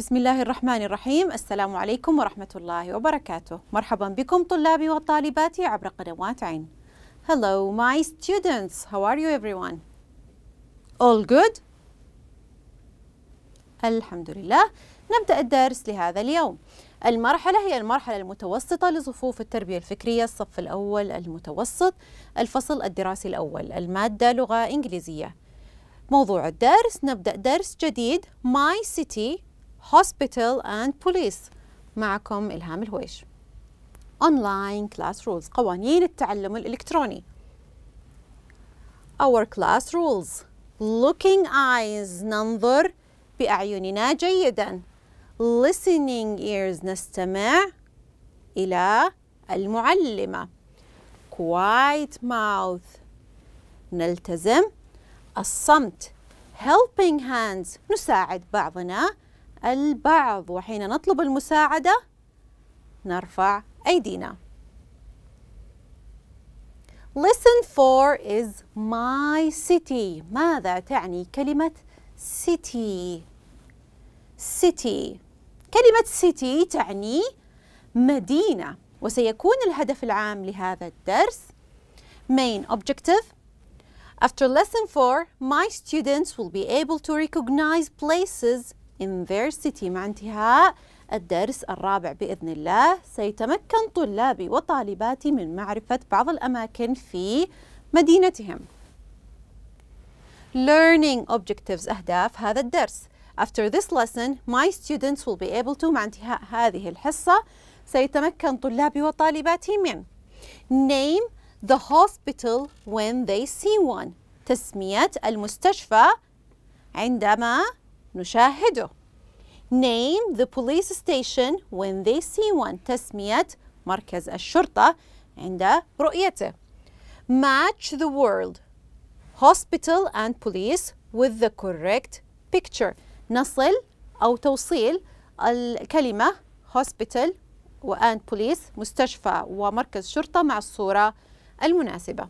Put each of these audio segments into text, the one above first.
بسم الله الرحمن الرحيم السلام عليكم ورحمة الله وبركاته مرحبا بكم طلابي وطالباتي عبر قنوات عين Hello my students how are you everyone all good الحمد لله نبدأ الدرس لهذا اليوم المرحلة هي المرحلة المتوسطة لصفوف التربية الفكرية الصف الأول المتوسط الفصل الدراسي الأول المادة لغة إنجليزية موضوع الدرس نبدأ درس جديد My City hospital and police معكم إلهام الهويش online class rules قوانين التعلم الإلكتروني our class rules looking eyes ننظر بأعيننا جيدا listening ears نستمع إلى المعلمة quiet mouth نلتزم الصمت helping hands نساعد بعضنا البعض وحين نطلب المساعدة نرفع أيدينا Listen for is my city ماذا تعني كلمة city city كلمة city تعني مدينة وسيكون الهدف العام لهذا الدرس main objective After lesson 4, my students will be able to recognize places University مع انتهاء الدرس الرابع بإذن الله سيتمكن طلابي وطالباتي من معرفة بعض الأماكن في مدينتهم Learning Objectives أهداف هذا الدرس After this lesson, my students will be able to مع انتهاء هذه الحصة سيتمكن طلابي وطالباتي من Name the hospital when they see one تسمية المستشفى عندما نشاهده Name the police station when they see one تسمية مركز الشرطة عند رؤيته Match the word hospital and police with the correct picture نصل أو توصيل الكلمة hospital and police مستشفى ومركز شرطة مع الصورة المناسبة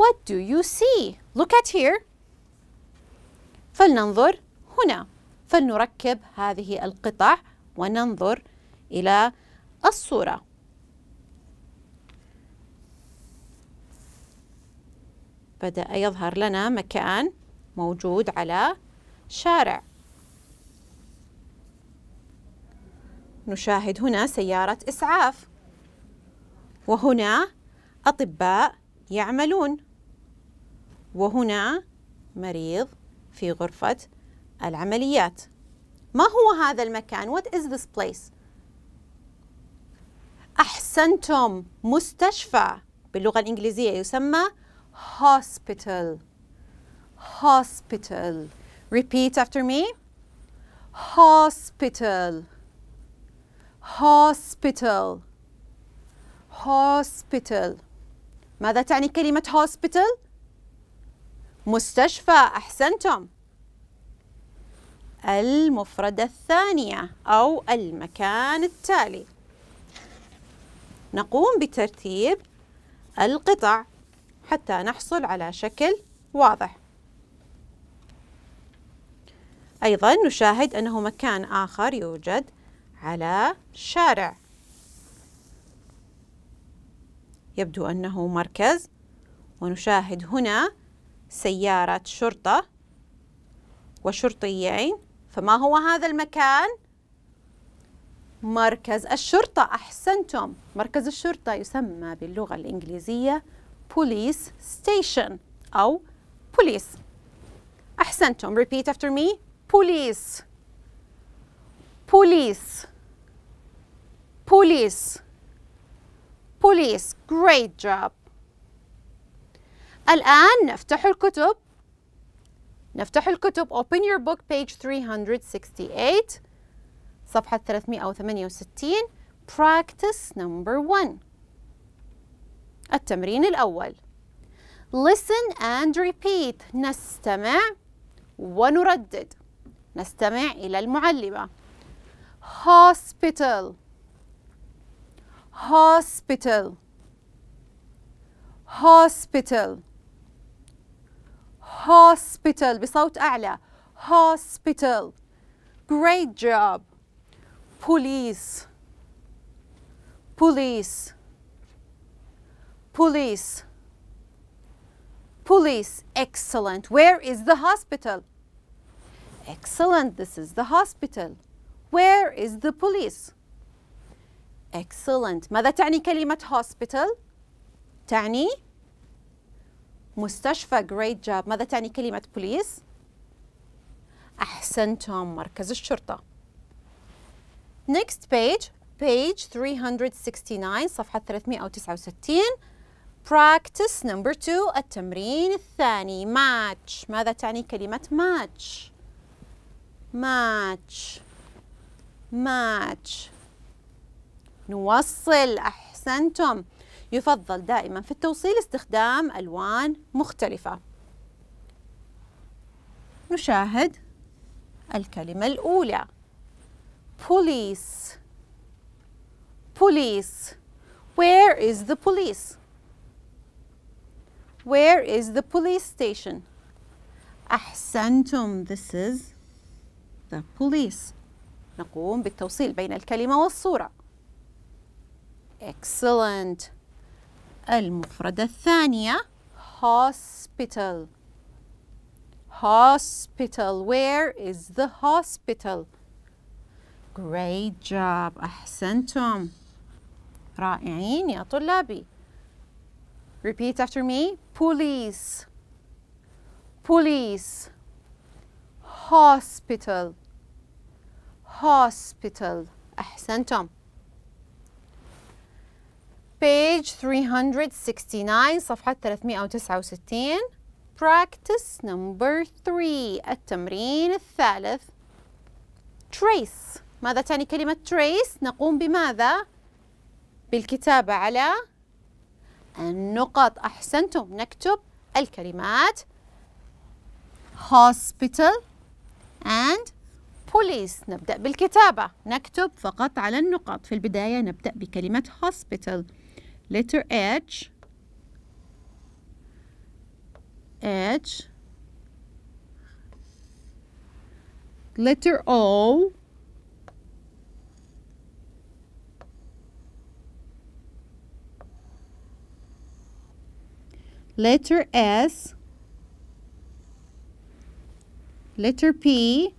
What do you see? Look at here فلننظر هنا فلنركب هذه القطع وننظر إلى الصورة بدأ يظهر لنا مكان موجود على شارع نشاهد هنا سيارة إسعاف وهنا أطباء يعملون وهنا مريض في غرفة العمليات ما هو هذا المكان؟ What is this place؟ أحسنتم مستشفى باللغة الإنجليزية يسمى hospital hospital repeat after me hospital hospital hospital ماذا تعني كلمة hospital؟ مستشفى أحسنتم المفردة الثانية أو المكان التالي نقوم بترتيب القطع حتى نحصل على شكل واضح أيضا نشاهد أنه مكان آخر يوجد على شارع يبدو أنه مركز ونشاهد هنا سيارة شرطة وشرطيين فما هو هذا المكان؟ مركز الشرطة أحسنتم مركز الشرطة يسمى باللغة الإنجليزية police station أو police أحسنتم repeat after me police police police police great job الآن نفتح الكتب نفتح الكتب Open your book page 368 صفحة 368 Practice number one التمرين الأول Listen and repeat نستمع ونردد نستمع إلى المعلمة hospital hospital hospital hospital بصوت أعلى hospital great job police police police police excellent where is the hospital excellent this is the hospital where is the police excellent ماذا تعني كلمة hospital تعني مستشفى جريت جاب ماذا تعني كلمة بوليس؟ أحسنتم مركز الشرطة next page page 369 صفحة 369 practice number 2 التمرين الثاني match ماذا تعني كلمة match match match نوصل أحسنتم يفضل دائما في التوصيل استخدام ألوان مختلفة نشاهد الكلمة الأولى police police where is the police where is the police station أحسنتم this is the police نقوم بالتوصيل بين الكلمة والصورة excellent المفردة الثانية hospital hospital where is the hospital great job أحسنتم رائعين يا طلابي repeat after me police police hospital hospital أحسنتم page 369 صفحة 369 practice number 3 التمرين الثالث trace ماذا تعني كلمة trace؟ نقوم بماذا؟ بالكتابة على النقط أحسنتم نكتب الكلمات hospital and police نبدأ بالكتابة نكتب فقط على النقط في البداية نبدأ بكلمة hospital letter H H letter O letter S letter P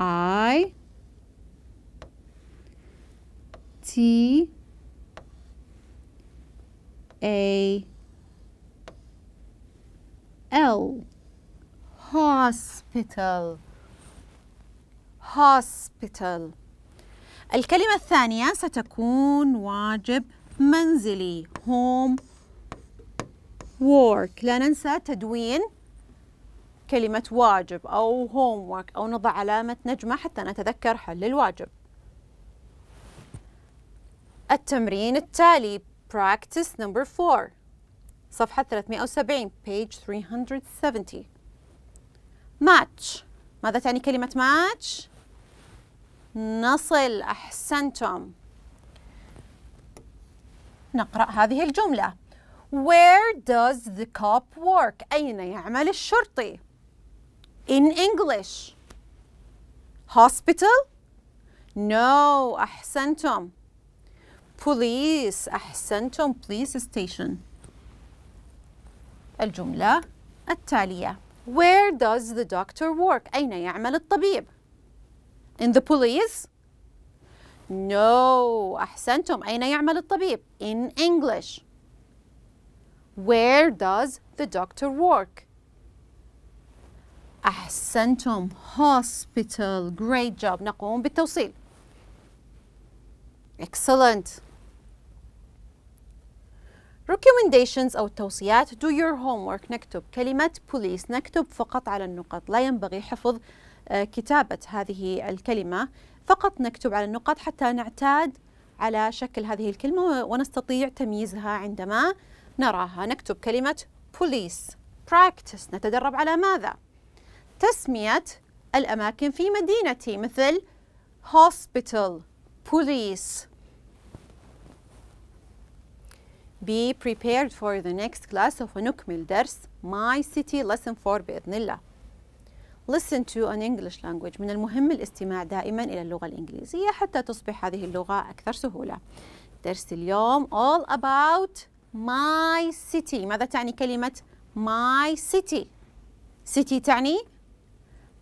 I A L hospital hospital الكلمة الثانية ستكون واجب منزلي home work لا ننسى تدوين كلمة واجب أو homework أو نضع علامة نجمة حتى نتذكر حل الواجب التمرين التالي practice number 4 صفحة 370 page 370 match ماذا تعني كلمة match؟ نصل أحسنتم نقرأ هذه الجملة Where does the cop work? أين يعمل الشرطي؟ In English Hospital? No أحسنتم police أحسنتم police station الجملة التالية Where does the doctor work? أين يعمل الطبيب? In the police? No أحسنتم أين يعمل الطبيب؟ In English Where does the doctor work? أحسنتم hospital great job نقوم بالتوصيل excellent recommendations أو التوصيات do your homework نكتب كلمة police نكتب فقط على النقط لا ينبغي حفظ آه، كتابة هذه الكلمة فقط نكتب على النقط حتى نعتاد على شكل هذه الكلمة ونستطيع تمييزها عندما نراها نكتب كلمة police practice نتدرب على ماذا؟ تسمية الأماكن في مدينتي مثل hospital police Be prepared for the next class سوف نكمل درس My City Lesson 4 بإذن الله. Listen to an English language من المهم الاستماع دائما إلى اللغة الإنجليزية حتى تصبح هذه اللغة أكثر سهولة. درس اليوم all about my city ماذا تعني كلمة my city؟ city تعني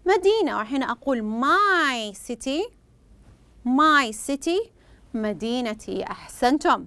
مدينة وحين أقول my city my city مدينتي أحسنتم